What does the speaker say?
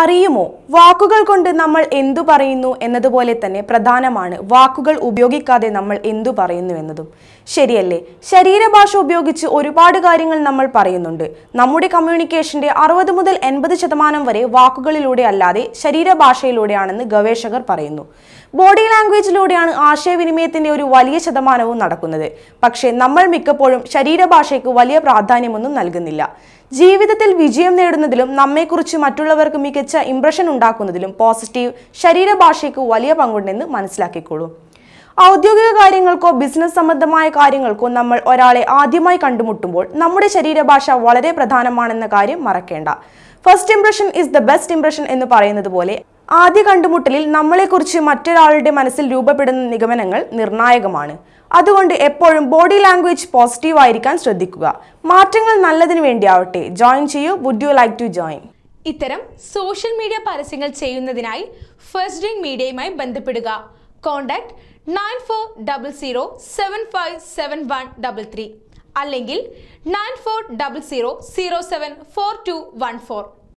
അറിയുമോ വാക്കുകൾ കൊണ്ട് നമ്മൾ എന്തു പറയുന്നു എന്നതുപോലെ തന്നെ പ്രധാനമാണ് വാക്കുകൾ ഉപയോഗിക്കാതെ നമ്മൾ എന്തു പറയുന്നു എന്നതും ശരിയല്ലേ ശരീരഭാഷ ഉപയോഗിച്ച് ഒരുപാട് കാര്യങ്ങൾ നമ്മൾ പറയുന്നുണ്ട് നമ്മുടെ കമ്മ്യൂണിക്കേഷന്റെ അറുപത് മുതൽ എൺപത് ശതമാനം വരെ വാക്കുകളിലൂടെ അല്ലാതെ ശരീരഭാഷയിലൂടെയാണെന്ന് ഗവേഷകർ പറയുന്നു ബോഡി ലാംഗ്വേജിലൂടെയാണ് ആശയവിനിമയത്തിന്റെ ഒരു വലിയ ശതമാനവും നടക്കുന്നത് പക്ഷേ നമ്മൾ മിക്കപ്പോഴും ശരീരഭാഷയ്ക്ക് വലിയ പ്രാധാന്യമൊന്നും നൽകുന്നില്ല ജീവിതത്തിൽ വിജയം നേടുന്നതിലും നമ്മെക്കുറിച്ച് മറ്റുള്ളവർക്ക് മികച്ച ഇംപ്രഷൻ ഉണ്ടാക്കുന്നതിലും പോസിറ്റീവ് ശരീരഭാഷയ്ക്ക് വലിയ പങ്കുണ്ടെന്ന് മനസ്സിലാക്കിക്കോളൂ ഔദ്യോഗിക കാര്യങ്ങൾക്കോ ബിസിനസ് സംബന്ധമായ കാര്യങ്ങൾക്കോ നമ്മൾ ഒരാളെ ആദ്യമായി കണ്ടുമുട്ടുമ്പോൾ നമ്മുടെ ശരീരഭാഷ വളരെ പ്രധാനമാണെന്ന കാര്യം മറക്കേണ്ട first impression is the best impression എന്ന് പറയുന്നത് പോലെ ആദ്യ കണ്ടുമുട്ടലിൽ നമ്മളെക്കുറിച്ച് മറ്റൊരാളുടെ മനസ്സിൽ രൂപപ്പെടുന്ന നിഗമനങ്ങൾ നിർണായകമാണ് അതുകൊണ്ട് എപ്പോഴും ബോഡി ലാംഗ്വേജ് പോസിറ്റീവ് ആയിരിക്കാൻ ശ്രദ്ധിക്കുക മാറ്റങ്ങൾ നല്ലതിന് വേണ്ടിയാവട്ടെ ജോയിൻ ചെയ്യൂ would you like to join ഇത്തരം സോഷ്യൽ മീഡിയ പരസ്യങ്ങൾ ചെയ്യുന്നതിനായി ഫസ്റ്റ് ഡ്രിങ് മീഡിയയുമായി ബന്ധപ്പെടുക contact nine four double zero seven five seven one double three അല്ലെങ്കിൽ nine four double zero zero seven four two one four